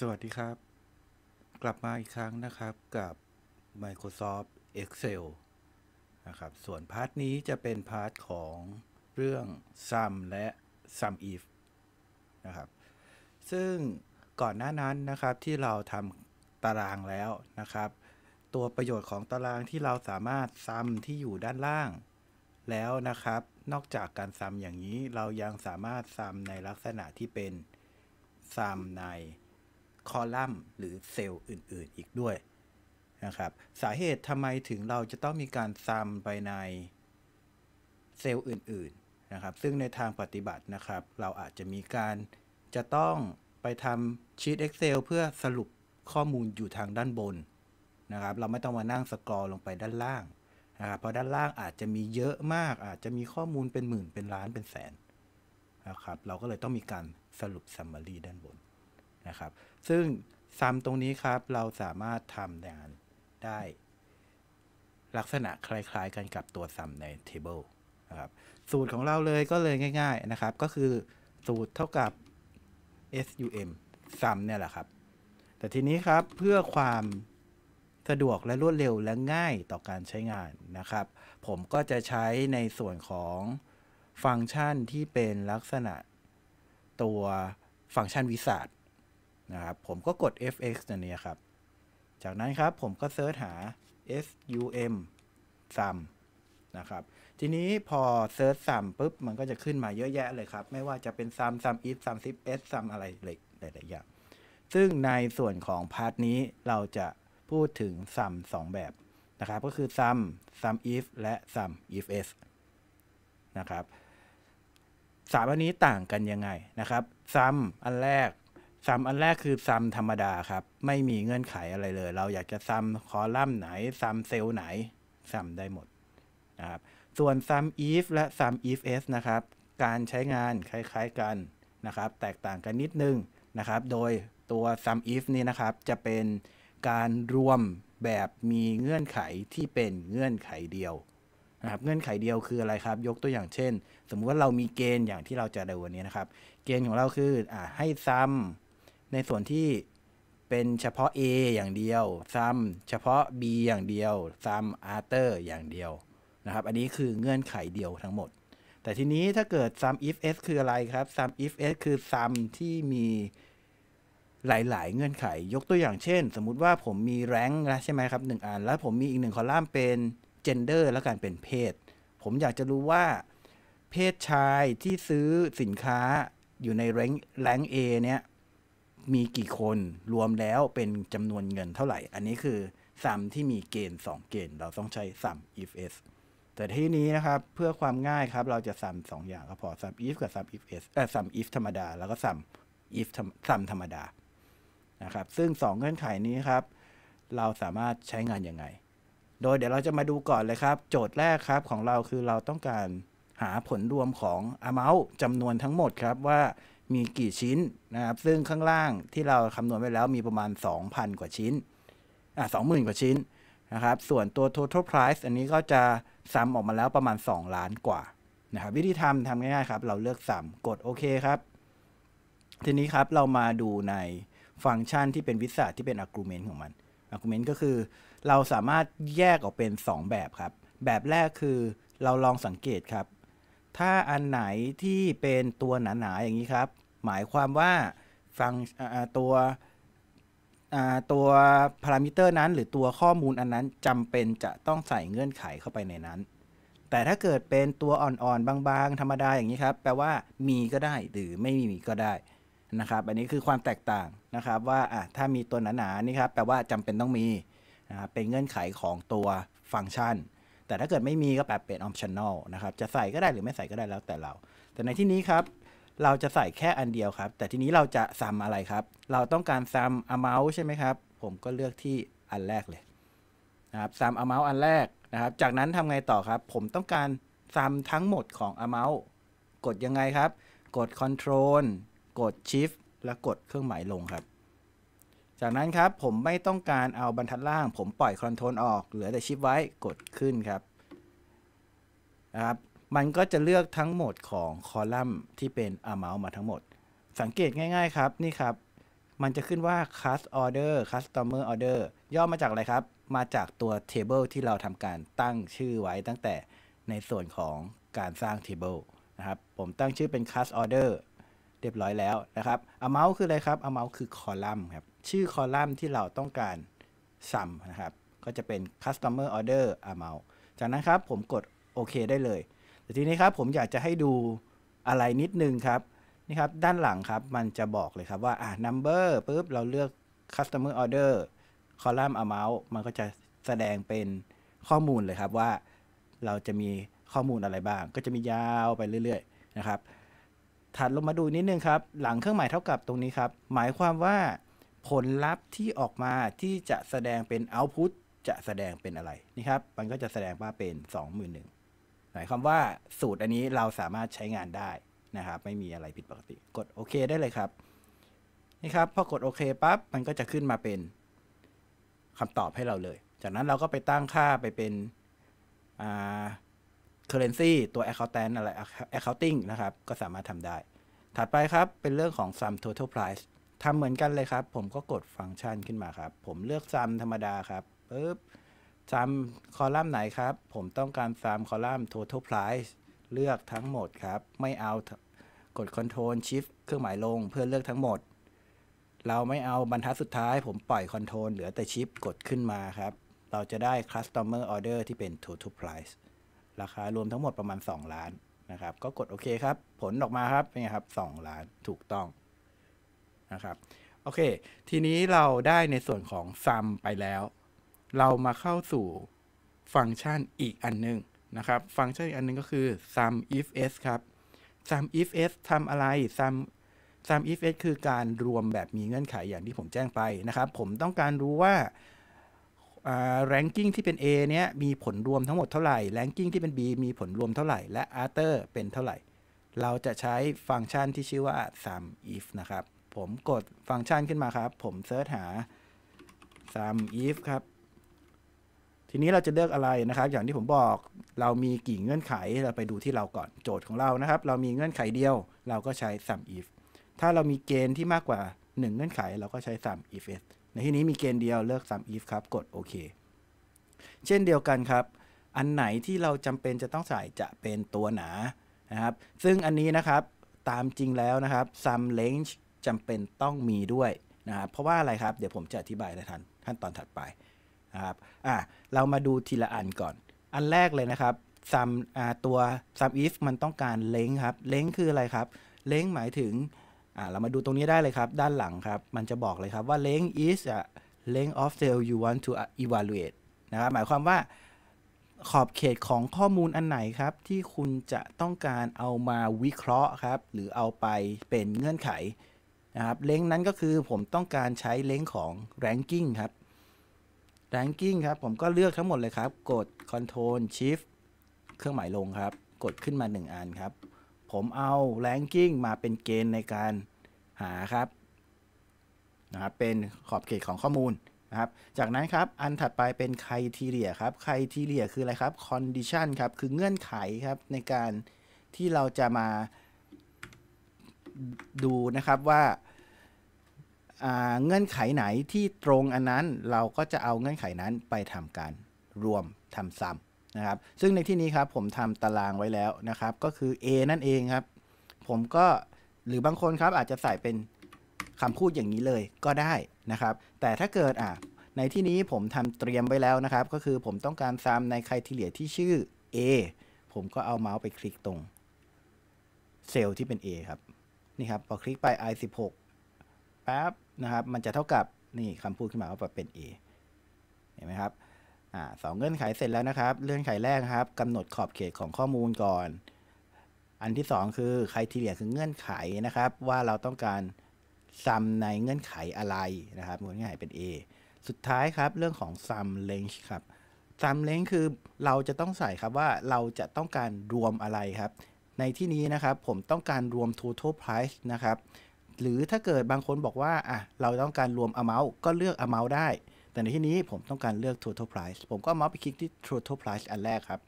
สวัสดีครับ กลับมาอีกครั้งนะครับกับ Microsoft Excel นะครับส่วนพาร์ทนี้จะเป็นพาร์ทของเรื่อง sum และ sum if นะครับซึ่งก่อนหน้านั้นนะครับที่เราทำตารางแล้วนะครับ ตัวประโยชน์ของตารางที่เราสามารถ sum ที่อยู่ด้านล่าง แล้วนะครับนอกจากการ sum อย่างนี้เรายังสามารถ sum ในลักษณะที่เป็น sum ในคอลัมน์หรือเซลล์อื่นๆอีกด้วยนะครับสาเหตุทำไมถึงเราจะต้องมีการซ้ำไปในเซลล์อื่นๆนะครับซึ่งในทางปฏิบัตินะครับเราอาจจะมีการจะต้องไปทำชีต Excel เพื่อสรุปข้อมูลอยู่ทางด้านบนนะครับเราไม่ต้องมานั่งสกรอลงไปด้านล่างนะครับเพราะ ด้านล่างอาจจะมีเยอะมาก อาจจะมีข้อมูลเป็นหมื่นเป็นล้านเป็นแสนนะครับเราก็เลยต้องมีการสรุปซัมมารีด้านบนนะครับซึ่งซัมตรงนี้ครับ เราสามารถทำงานได้ลักษณะคล้าย ๆ กันกับตัวซัมใน Table นะครับสูตรของเราเลยก็เลยง่าย ๆนะครับ ก็คือสูตรเท่ากับ sum sum เนี่ยแหละครับ แต่ทีนี้ครับ เพื่อความสะดวกและรวดเร็วและง่ายต่อการใช้งานนะครับ ผมก็จะใช้ในส่วนของฟังก์ชันที่เป็นลักษณะตัวฟังก์ชันวิสัทนะครับผมก็กด fx ตัวนี้ครับ จากนั้นครับ ผมก็เซิร์ชหา sum sum นะครับทีนี้พอเซิร์ช sum ปุ๊บ มันก็จะขึ้นมาเยอะแยะเลยครับ ไม่ว่าจะเป็น sum sum if sum i f s sum อะไรหลายๆอย่าง ซึ่งในส่วนของพาร์ทนี้เราจะพูดถึง sum งแบบนะครับก็คือ sum sum if และ sum if s นะครับสามอันนี้ต่างกันยังไง นะครับ sum อันแรกซัมอันแรกคือซัมธรรมดา ครับ ไม่มีเงื่อนไขอะไรเลย เราอยากจะซัมคอลัมน์ไหนซัมเซลล์ไหนซัมได้หมดนะครับส่วนซัม if และซัม if s นะครับการใช้งานคล้ายๆกันนะครับ แตกต่างกันนิดนึงนะครับ โดยตัว sum if นี่นะครับจะเป็นการรวมแบบมีเงื่อนไขที่เป็นเงื่อนไขเดียวนะครับเงื่อนไขเดียวคืออะไรครับ ยกตัวอย่างเช่น สมมุติว่าเรามีเกณฑ์อย่างที่เราจะด้วันนี้นะครับ เกณฑ์ของเราคืออ่าให้ซัมในส่วนที่เป็นเฉพาะ A อย่างเดียวซ้ำเฉพาะ B อย่างเดียวซ้ำอาร์เตอร์อย่างเดียวนะครับ อันนี้คือเงื่อนไขเดียวทั้งหมด แต่ทีนี้ถ้าเกิด sum if s คืออะไรครับ sum if s คือ sum ที่มีหลาย ๆ เงื่อนไข ยกตัวอย่างเช่น สมมุติว่าผมมีแรงนะใช่ไหมครับหนึ่งอัน แล้วผมมีอีกหนึ่งคอลัมน์เป็น gender และการเป็นเพศ ผมอยากจะรู้ว่าเพศชายที่ซื้อสินค้าอยู่ในแรงแรง A เนี่ยมีกี่คนรวมแล้วเป็นจำนวนเงินเท่าไหร่ อันนี้คือซัมที่มีเกณฑ์ 2 เกณฑ์ เราต้องใช้ซัม if s แต่ที่นี้นะครับ เพื่อความง่ายครับเราจะซัมสองอย่างก็พอซัม if กับซัม if s เออซัม if ธรรมดา แล้วก็ซัม if ซัมธรรมดานะครับ ซึ่ง 2 เงื่อนไขนี้ครับ เราสามารถใช้งานยังไงโดยเดี๋ยวเราจะมาดูก่อนเลยครับ โจทย์แรกครับของเราคือเราต้องการหาผลรวมของ amount จำนวนทั้งหมดครับว่ามีกี่ชิ้นนะครับ ซึ่งข้างล่างที่เราคำนวณไว้แล้วมีประมาณ 2,000 กว่าชิ้น อ่ะ20,000 กว่าชิ้นนะครับ ส่วนตัว total price อันนี้ก็จะซ้ำออกมาแล้วประมาณ 2 ล้านกว่านะครับ วิธีทำทำง่ายๆครับ เราเลือกซ้ำกดโอเคครับ ทีนี้ครับเรามาดูในฟังก์ชันที่เป็นวิสัยที่เป็น argument ของมัน argument ก็คือเราสามารถแยกออกเป็น 2 แบบครับ แบบแรกคือเราลองสังเกตครับถ้าอันไหนที่เป็นตัวหนาๆอย่างนี้ครับ หมายความว่าฟังตัวตัวพารามิเตอร์นั้น หรือตัวข้อมูลอันนั้นจำเป็นจะต้องใส่เงื่อนไขเข้าไปในนั้น แต่ถ้าเกิดเป็นตัวอ่อนๆบางๆธรรมดาอย่างนี้ครับ แปลว่ามีก็ได้หรือไม่มีก็ได้นะครับ อันนี้คือความแตกต่างนะครับ ว่าถ้ามีตัวหนาๆนี่ครับแปลว่าจำเป็นต้องมีนะครับเป็นเงื่อนไขของตัวฟังก์ชันแต่ถ้าเกิดไม่มีก็แบบเป็นออ t ชันแนลนะครับ จะใส่ก็ได้หรือไม่ใส่ก็ได้แล้วแต่เรา แต่ในที่นี้ครับ เราจะใส่แค่อันเดียวครับ แต่ทีนี้เราจะซ้ำอะไรครับ เราต้องการซ้ำ amount ใช่ไหมครับ ผมก็เลือกที่อันแรกเลยนะครับซ้ำ amount อันแรกนะครับ จากนั้นทำไงต่อครับ ผมต้องการซ้ำทั้งหมดของ amount กดยังไงครับ กด control กด shift แล้วกดเครื่องหมายลงครับจากนั้นครับผมไม่ต้องการเอาบรรทัดล่าง ผมปล่อยคอนโทรลออก เหลือแต่ชิปไว้กดขึ้นครับนะครับ มันก็จะเลือกทั้งหมดของคอลัมน์ที่เป็นาเมาส์มาทั้งหมด สังเกตง่าย ๆครับนี่ครับ มันจะขึ้นว่า c u s t order customer order ย่อมาจากอะไรครับมาจากตัว table ที่เราทำการตั้งชื่อไว้ตั้งแต่ในส่วนของการสร้าง table นะครับผมตั้งชื่อเป็น c u s t order เรียบร้อยแล้วนะครับ amount คืออะไรครับ amount คือคอลัมน์ครับชื่อคอลัมน์ที่เราต้องการซ้ำนะครับ ก็จะเป็น customer order amount จากนั้นครับผมกดโอเคได้เลยแต่ทีนี้ครับผมอยากจะให้ดูอะไรนิดนึงครับ นี่ครับ ด้านหลังครับมันจะบอกเลยครับว่าอ่ะ number ปุ๊บ เราเลือก customer order column amount มันก็จะแสดงเป็นข้อมูลเลยครับว่า เราจะมีข้อมูลอะไรบ้าง ก็จะมียาวไปเรื่อยๆ นะครับ ถัดลงมาดูนิดนึงครับหลังเครื่องหมายเท่ากับตรงนี้ครับ หมายความว่าผลลัพธ์ที่ออกมาที่จะแสดงเป็น output จะแสดงเป็นอะไรนี่ครับ มันก็จะแสดงว่าเป็น21,000หมายความว่าสูตรอันนี้เราสามารถใช้งานได้นะครับ ไม่มีอะไรผิดปกติ กดโอเคได้เลยครับนี่ครับพอกดโอเคปั๊บ มันก็จะขึ้นมาเป็นคำตอบให้เราเลย จากนั้นเราก็ไปตั้งค่าไปเป็นอ่า currency ตัว accountant อะไร accounting นะครับก็สามารถทำได้ ถัดไปครับเป็นเรื่องของ sum total price ทำเหมือนกันเลยครับ ผมก็กดฟังก์ชันขึ้นมาครับ ผมเลือกซ้ำธรรมดาครับปึ๊บซ้ำคอลัมน์ไหนครับ ผมต้องการซ้ำคอลัมน์ total price เลือกทั้งหมดครับ ไม่เอากด Ctrl o n o Shift เครื่องหมายลงเพื่อเลือกทั้งหมด เราไม่เอาบรรทัดสุดท้าย ผมปล่อย Ctrl o n o เหลือแต่ Shift กดขึ้นมาครับ เราจะได้ Customer Order ที่เป็น total price ราคารวมทั้งหมดประมาณ 2 ล้านนะครับ ก็กดโอเคครับผลออกมาครับเป็นไงครับ 2 ล้านถูกต้องนะครับโอเค ทีนี้เราได้ในส่วนของ sum ไปแล้ว เรามาเข้าสู่ฟังก์ชันอีกอันนึงนะครับ ฟังก์ชันอีกอันนึงก็คือ sum if s ครับ sum if s ทำอะไร sum sum if s คือการรวมแบบมีเงื่อนไขอย่างที่ผมแจ้งไปนะครับ ผมต้องการรู้ว่า ranking ที่เป็น A เนี้ยมีผลรวมทั้งหมดเท่าไหร่ ranking ที่เป็น B มีผลรวมเท่าไหร่และ after เป็นเท่าไหร่ เราจะใช้ฟังก์ชันที่ชื่อว่า sum if นะครับผมกดฟังก์ชันขึ้นมาครับ ผมเซิร์ชหา sum if ครับ ทีนี้เราจะเลือกอะไรนะครับ อย่างที่ผมบอก เรามีกี่เงื่อนไข เราไปดูที่เราก่อนโจทย์ของเรา นะครับ เรามีเงื่อนไขเดียว เราก็ใช้ sum if ถ้าเรามีเกณฑ์ที่มากกว่า 1 เงื่อนไข เราก็ใช้ sum if ในที่นี้มีเกณฑ์เดียวเลือก sum if ครับ กดโอเค เช่นเดียวกันครับ อันไหนที่เราจำเป็นจะต้องใส่จะเป็นตัวหนา นะครับ ซึ่งอันนี้นะครับ ตามจริงแล้วนะครับ sum range จำเป็นต้องมีด้วยนะครับ เพราะว่าอะไรครับ เดี๋ยวผมจะอธิบายในทันขั้นตอนถัดไปนะครับอ่ะเรามาดูทีละอันก่อน อันแรกเลยนะครับซัมตัวซัมอีฟมันต้องการเล้งครับเล้งคืออะไรครับเล้งหมายถึงอ่าเรามาดูตรงนี้ได้เลยครับ ด้านหลังครับ มันจะบอกเลยครับว่า length is a length of cell you want to evaluate นะครับ หมายความว่าขอบเขตของข้อมูลอันไหนครับ ที่คุณจะต้องการเอามาวิเคราะห์ครับ หรือเอาไปเป็นเงื่อนไขนะครับเลงนั้นก็คือผมต้องการใช้เลงของ ranking ครับ ranking ครับ ผมก็เลือกทั้งหมดเลยครับ กด control shift เครื่องหมายลงครับ กดขึ้นมา 1อันครับ ผมเอา ranking มาเป็นเกณฑ์ในการหาครับนะครับ เป็นขอบเขตของข้อมูลนะครับจากนั้นครับอันถัดไปเป็น criteria ครับ criteria คืออะไรครับ condition ครับคือเงื่อนไขครับในการที่เราจะมาดูนะครับว่าเงื่อนไขไหนที่ตรงอันนั้นเราก็จะเอาเงื่อนไขนั้นไปทำการรวมทำซ้ำนะครับ ซึ่งในที่นี้ครับผมทำตารางไว้แล้วนะครับ ก็คือ A นั่นเองครับ ผมก็หรือบางคนครับอาจจะใส่เป็นคำพูดอย่างนี้เลยก็ได้นะครับ แต่ถ้าเกิดอ่ะในที่นี้ผมทำเตรียมไว้แล้วนะครับ ก็คือผมต้องการซ้ำในใครทีเหลียที่ชื่อ A ผมก็เอาเมาส์ไปคลิกตรงเซลล์ที่เป็น A ครับนี่ครับพอคลิกไป i 16แป๊บนะครับมันจะเท่ากับนี่คำพูดขึ้นมาว่าเป็น a เห็นไหมครับอ่าสองเงื่อนไขเสร็จแล้วนะครับเงื่อนไขแรกครับกำหนดขอบเขตของข้อมูลก่อน อันที่ 2 คือใครทีเรียคือเงื่อนไขนะครับ ว่าเราต้องการซัมในเงื่อนไขอะไรนะครับเงื่อนไขเป็น A สุดท้ายครับเรื่องของซัมเลนจ์ครับซัมเลนจ์คือเราจะต้องใส่ครับว่าเราจะต้องการรวมอะไรครับในที่นี้นะครับผมต้องการรวม total price นะครับ หรือถ้าเกิดบางคนบอกว่าอ่ะเราต้องการรวม amount ก็เลือก amount ได้ แต่ในที่นี้ผมต้องการเลือก total price ผมก็เมาส์ไปคลิกที่ total price อันแรกครับ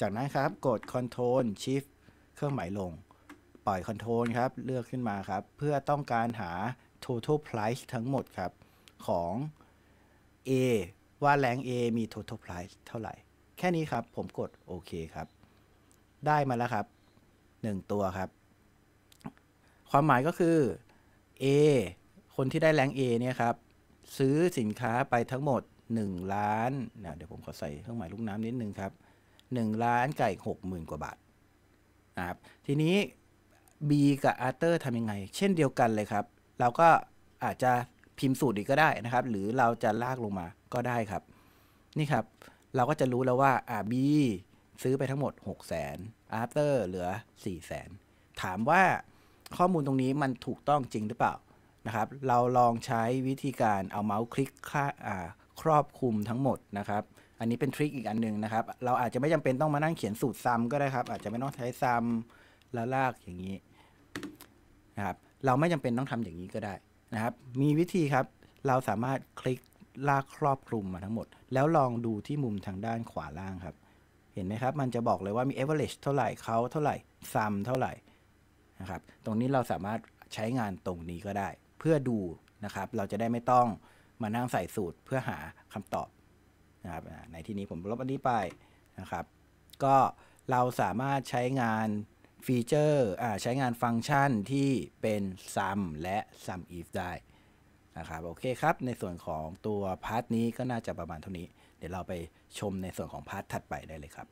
จากนั้นครับกด control shift เครื่องหมายลง ปล่อย control ครับเลือกขึ้นมาครับ เพื่อต้องการหา total price ทั้งหมดครับ ของ A ว่าแรง A มี total price เท่าไหร่ แค่นี้ครับผมกดโอเคครับได้มาแล้วครับ1ตัวครับ ความหมายก็คือ A คนที่ได้แรง A เนี่ยครับ ซื้อสินค้าไปทั้งหมด 1 ล้านนะเดี๋ยวผมขอใส่เครื่องหมายลูกน้ำนิดนึงครับ 1 ล้านไก่ 60,000 กว่าบาทนะครับ ทีนี้ B กับอาร์เตอร์ทำยังไง เช่นเดียวกันเลยครับ เราก็อาจจะพิมพ์สูตรอีกก็ได้นะครับ หรือเราจะลากลงมาก็ได้ครับ นี่ครับ เราก็จะรู้แล้วว่าอ่า B ซื้อไปทั้งหมด 6 0 0 0 0 0 after เหลือ4 0 0 0 0 0 ถามว่าข้อมูลตรงนี้มันถูกต้องจริงหรือเปล่านะครับ เราลองใช้วิธีการเอาเมาส์คลิกครอบคลุมทั้งหมดนะครับ อันนี้เป็นทริคอีกอันนึงนะครับ เราอาจจะไม่จำเป็นต้องมานั่งเขียนสูตรซ้ำก็ได้ครับ อาจจะไม่ต้องใช้ซ้ำแล้วลากอย่างนี้นะครับ เราไม่จำเป็นต้องทำอย่างนี้ก็ได้นะครับ มีวิธีครับ เราสามารถคลิกลากครอบคลุมมาทั้งหมด แล้วลองดูที่มุมทางด้านขวาล่างครับเห็นไหมครับ มันจะบอกเลยว่ามี average เท่าไหร่เขาเท่าไหร่ sum เท่าไหร่นะครับตรงนี้เราสามารถใช้งานตรงนี้ก็ได้ เพื่อดูนะครับเราจะได้ไม่ต้องมานั่งใส่สูตรเพื่อหาคำตอบนะครับในที่นี้ผมลบอันนี้ไปนะครับก็เราสามารถใช้งานฟีเจอร์ใช้งานฟังก์ชันที่เป็น sum และ sum if ได้นะครับโอเคครับ ในส่วนของตัวพาร์ทนี้ก็น่าจะประมาณเท่านี้เดี๋ยวเราไปชมในส่วนของพาร์ทถัดไปได้เลยครับ